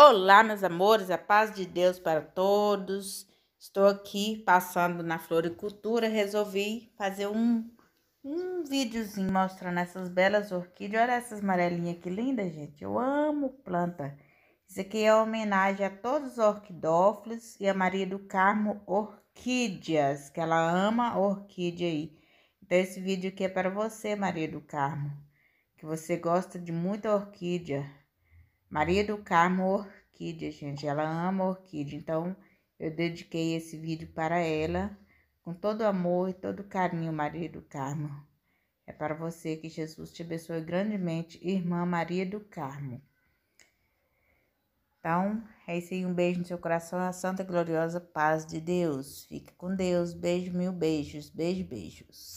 Olá, meus amores, a paz de Deus para todos. Estou aqui passando na floricultura, resolvi fazer um, um videozinho mostrando essas belas orquídeas. Olha essas amarelinhas que linda gente. Eu amo planta. Isso aqui é homenagem a todos os orquidófilos e a Maria do Carmo Orquídeas, que ela ama orquídea aí. Então esse vídeo aqui é para você, Maria do Carmo, que você gosta de muita orquídea. Maria do Carmo Orquídea, gente. Ela ama orquídea, então eu dediquei esse vídeo para ela com todo amor e todo carinho, Maria do Carmo. É para você que Jesus te abençoe grandemente, irmã Maria do Carmo. Então, é isso aí. Um beijo no seu coração, a santa e gloriosa paz de Deus. Fique com Deus. Beijo, mil beijos. Beijo, beijos.